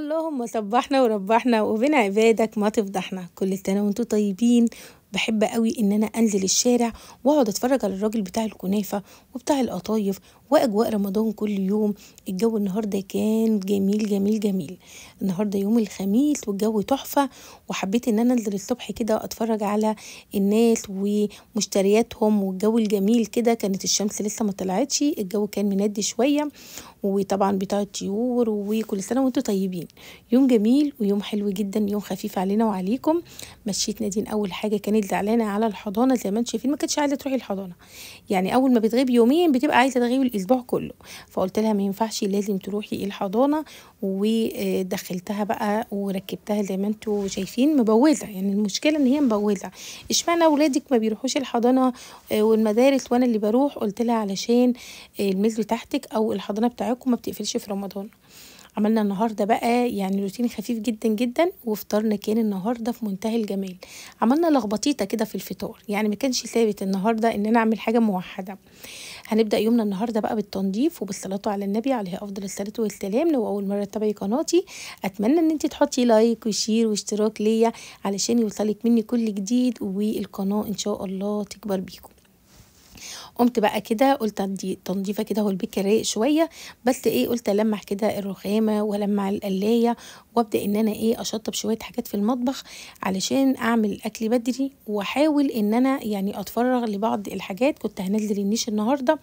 اللهم سبحنا وربحنا وبين عبادك ما تفضحنا كل سنه وانتم طيبين بحب قوي ان انا انزل الشارع واقعد اتفرج على الراجل بتاع الكنافه وبتاع القطايف واجواء رمضان كل يوم الجو النهارده كان جميل جميل جميل النهارده يوم الخميس والجو تحفه وحبيت ان انا انزل الصبح كده اتفرج على الناس ومشترياتهم والجو الجميل كده كانت الشمس لسه ما طلعتش الجو كان مندي شويه وطبعا بتاع الطيور وكل سنه وانتم طيبين يوم جميل ويوم حلو جدا يوم خفيف علينا وعليكم مشيت نادين اول حاجه كانت زعلانه على الحضانه زي ما انتم شايفين ما كانتش عايزه تروحي الحضانه يعني اول ما بتغيب يومين بتبقى عايزه تغيب الاسبوع كله فقلت لها ما ينفعش لازم تروحي الحضانه ودخلتها بقى وركبتها زي ما انتوا شايفين مبوزه يعني المشكله ان هي مبوزه اشمعنى اولادك ما بيروحوش الحضانه آه، والمدارس وانا اللي بروح قلت لها علشان الميز تحتك او الحضانه بتاعتكم ما بتقفلش في رمضان عملنا النهارده بقى يعني روتين خفيف جدا جدا وفطارنا كان النهارده في منتهى الجمال عملنا لخبطيطه كده في الفطار يعني ما كانش ثابت النهارده ان انا اعمل حاجه موحده هنبدا يومنا النهارده بقى بالتنظيف وبالصلاه على النبي عليه افضل الصلاه والسلام لو اول مره تتابعي قناتي اتمنى ان انت تحطي لايك وشير واشتراك ليا علشان يوصلك مني كل جديد والقناه ان شاء الله تكبر بيكم قمت بقى كده قلت تنظيفه كده هو البيت رايق شويه بس ايه قلت المع كده الرخامه ولمع القلايه وابدا ان انا ايه اشطب شويه حاجات في المطبخ علشان اعمل الاكل بدري واحاول ان انا يعني اتفرغ لبعض الحاجات كنت هنزل النيش النهارده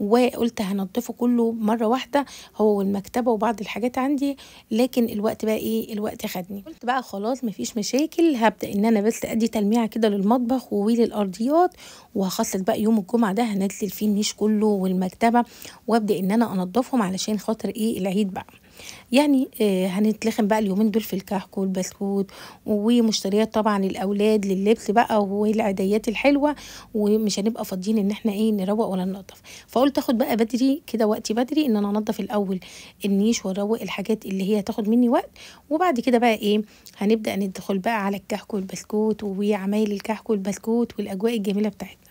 وقلت هنضفه كله مره واحده هو والمكتبه وبعض الحاجات عندي لكن الوقت بقى ايه الوقت خدني قلت بقى خلاص مفيش مشاكل هبدا ان انا بس ادي تلميعه كده للمطبخ وويل الارضيات وهخصص بقى يوم الجمعه ده هنزل فيه النيش كله والمكتبه وابدا ان انا انضفهم علشان خاطر ايه العيد بقى يعني آه، هنتلخم بقى اليومين دول في الكحك والبسكوت ومشتريات طبعا الاولاد لللبس بقى والعيديات الحلوه ومش هنبقى فاضيين ان احنا ايه نروق ولا ننظف فقلت اخد بقى بدري كده وقتي بدري ان انا انضف الاول النيش واروق الحاجات اللي هي تاخد مني وقت وبعد كده بقى ايه هنبدا ندخل بقى على الكحك والبسكوت وعمايل الكحك والبسكوت والاجواء الجميله بتاعتنا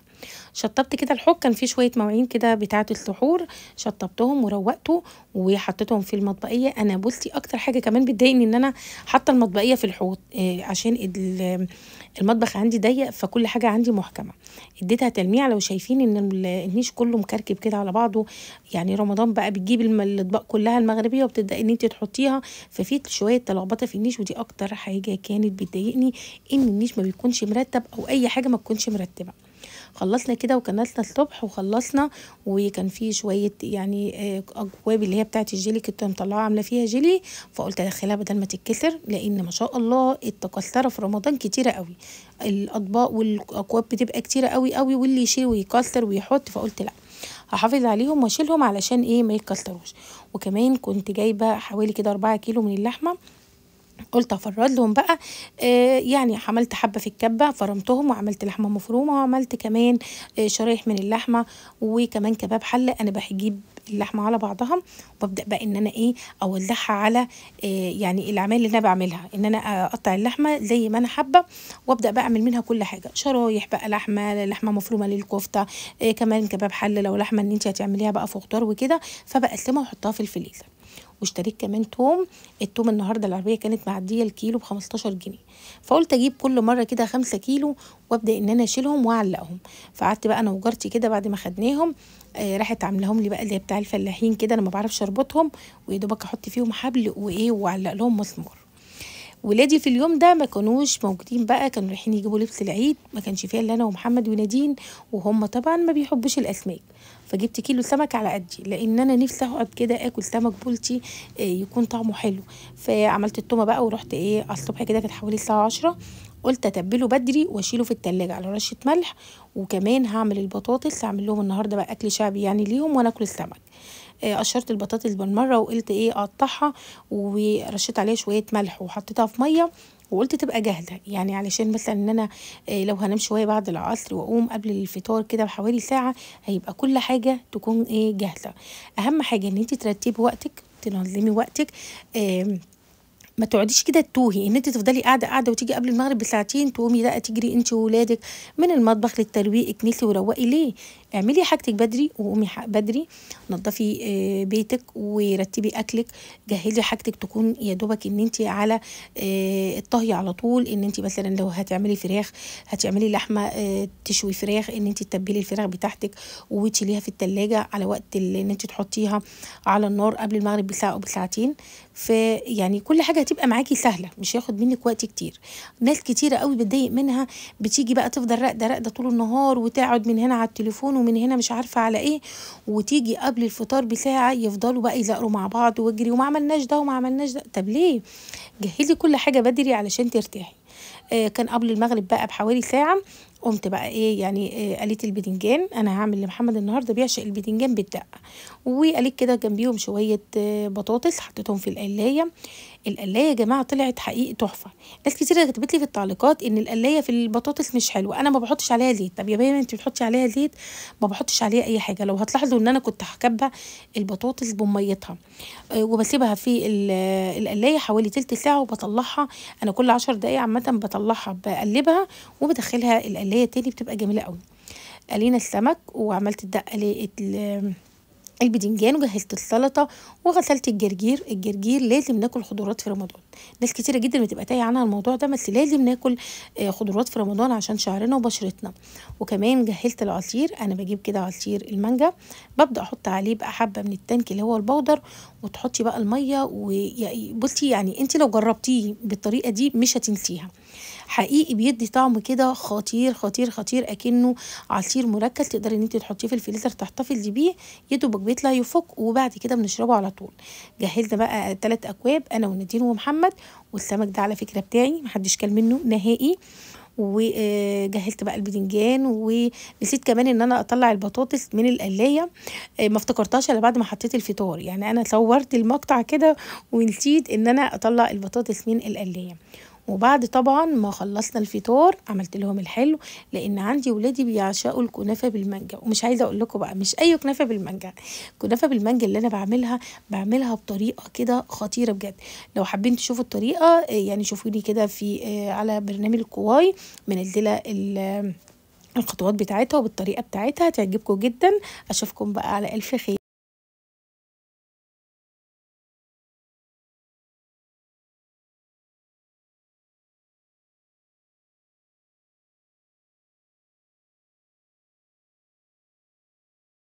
شطبت كده الحوض كان فيه شويه مواعين كده بتاعه السحور شطبتهم وروقته وحطيتهم في المطبقيه انا بصي اكتر حاجه كمان بتضايقني ان انا حاطه المطبقيه في الحوض إيه عشان المطبخ عندي ضيق فكل حاجه عندي محكمه اديتها تلميع لو شايفين ان النيش كله مكركب كده على بعضه يعني رمضان بقى بتجيب الاطباق كلها المغربيه وبتبداي ان انت تحطيها ففي شويه تلخبطه في النيش ودي اكتر حاجه كانت بتضايقني ان النيش ما بيكونش مرتب او اي حاجه ما تكونش مرتبه خلصنا كده وكنسنا الصبح وخلصنا وكان في شويه يعني اجواب آه، اللي هي بتاعه الجيلي كنت مطلعه عامله فيها جيلي فقلت ادخلها بدل ما تتكسر لان ما شاء الله التكسره في رمضان كتيره قوي الاطباق والاكواب بتبقى كتيره قوي قوي واللي يشيل ويكسر ويحط فقلت لا هحافظ عليهم واشيلهم علشان ايه ما يتكسروش وكمان كنت جايبه حوالي كده أربعة كيلو من اللحمه قلت افرد لهم بقى آه يعني عملت حبه في الكبه فرمتهم وعملت لحمه مفرومه وعملت كمان آه شرايح من اللحمه وكمان كباب حل انا بجيب اللحمه على بعضها وببدا بقى ان انا ايه اولعها على إيه يعني الاعمال اللي انا بعملها ان انا اقطع اللحمه زي ما انا حابه وابدا بقى اعمل منها كل حاجه شرايح بقى لحمه لحمه مفرومه للكفته آه، كمان كباب حل لو لحمه ان انت هتعمليها بقى في خضار وكده فبقسمها واحطها في الفريزر واشتريت كمان توم التوم النهارده العربيه كانت معديه الكيلو بخمستاشر جنيه فقلت اجيب كل مره كده خمسة كيلو وابدا ان انا اشيلهم واعلقهم فقعدت بقى انا وجارتي كده بعد ما خدناهم آه راحت عاملاهم لي بقى اللي بتاع الفلاحين كده انا ما بعرفش اربطهم ويا دوبك احط فيهم حبل وايه واعلق لهم مسمار ولادي في اليوم ده ما كانوش موجودين بقى كانوا رايحين يجيبوا لبس العيد ما كانش فيها الا انا ومحمد ونادين وهم طبعا ما بيحبوش الاسماك فجبت كيلو سمك على قدي لان انا نفسي اقعد كده اكل سمك بولتي آه، يكون طعمه حلو فعملت التومه بقى ورحت ايه الصبح كده كانت حوالي الساعه 10 قلت اتبله بدري واشيله في التلاجة على رشه ملح وكمان هعمل البطاطس هعمل لهم النهارده بقى اكل شعبي يعني ليهم وانا اكل السمك آه، قشرت البطاطس بالمره وقلت ايه اقطعها ورشيت عليها شويه ملح وحطيتها في ميه وقلت تبقى جاهزه يعني علشان مثلا ان انا آه، لو هنام شويه بعد العصر واقوم قبل الفطار كده بحوالي ساعه هيبقى كل حاجه تكون ايه جاهزه اهم حاجه ان انت ترتبي وقتك تنظمي وقتك آه ما تقعديش كده تتوهي ان انت تفضلي قاعده قاعده وتيجي قبل المغرب بساعتين تقومي بقى تجري انت وولادك من المطبخ للترويق اكنسي وروقي ليه اعملي حاجتك بدري وقومي بدري نظفي آه، بيتك ورتبي اكلك جهزي حاجتك تكون يا دوبك ان انت على آه، الطهي على طول ان انت مثلا لو هتعملي فراخ هتعملي لحمه آه، تشوي فراخ ان انت تتبلي الفراخ بتاعتك وتشيليها في التلاجة على وقت ان انت تحطيها على النار قبل المغرب بساعه او بساعتين فيعني كل حاجه هتبقى معاكي سهله مش هياخد منك وقت كتير ناس كتيره قوي بتضايق منها بتيجي بقى تفضل راقده راقده طول النهار وتقعد من هنا على التليفون ومن هنا مش عارفه على ايه وتيجي قبل الفطار بساعه يفضلوا بقى يزقروا مع بعض ويجري وما عملناش ده وما عملناش ده طب ليه جهزي كل حاجه بدري علشان ترتاحي آه كان قبل المغرب بقى بحوالي ساعه قمت بقى ايه يعني آه، قليت آه البتنجان انا هعمل لمحمد النهارده بيعشق البتنجان بالدقه وقليت كده جنبيهم شويه آه بطاطس حطيتهم في القلايه القلايه يا جماعه طلعت حقيقي تحفه ناس كتير كتبت لي في التعليقات ان القلايه في البطاطس مش حلوه انا ما بحطش عليها زيت طب يا بيه انت بتحطي عليها زيت ما بحطش عليها اي حاجه لو هتلاحظوا ان انا كنت هكبع البطاطس بميتها آه، وبسيبها في القلايه حوالي تلت ساعه وبطلعها انا كل عشر دقايق عامه بطلعها بقلبها وبدخلها القلايه تاني بتبقى جميله قوي قلينا السمك وعملت الدقه البدنجان وجهزت السلطه وغسلت الجرجير الجرجير لازم ناكل خضروات في رمضان ناس كتيره جدا بتبقى تايه عنها الموضوع ده بس لازم ناكل آه، خضروات في رمضان عشان شعرنا وبشرتنا وكمان جهزت العصير انا بجيب كده عصير المانجا ببدا احط عليه بقى حبه من التانك اللي هو البودر وتحطي بقى الميه وبصي يعني انت لو جربتيه بالطريقه دي مش هتنسيها حقيقي بيدي طعم كده خطير خطير خطير اكنه عصير مركز تقدري ان انت تحطيه في الفريزر تحتفظي بيه يدوبك بيطلع يفك وبعد كده بنشربه على طول جهزنا بقى تلات اكواب انا ونادين ومحمد والسمك ده على فكره بتاعي محدش كل منه نهائي وجهزت بقى البدنجان ونسيت كمان ان انا اطلع البطاطس من القلايه آه، ما افتكرتهاش الا بعد ما حطيت الفطار يعني انا صورت المقطع كده ونسيت ان انا اطلع البطاطس من القلايه وبعد طبعا ما خلصنا الفطار عملت لهم الحلو لان عندي ولادي بيعشقوا الكنافه بالمانجا ومش عايزه اقول لكم بقى مش اي كنافه بالمانجا كنافه بالمانجا اللي انا بعملها بعملها بطريقه كده خطيره بجد لو حابين تشوفوا الطريقه آه، يعني شوفوني كده في آه، على برنامج كواي منزله آه، الخطوات بتاعتها وبالطريقه بتاعتها هتعجبكم جدا اشوفكم بقى على الف خير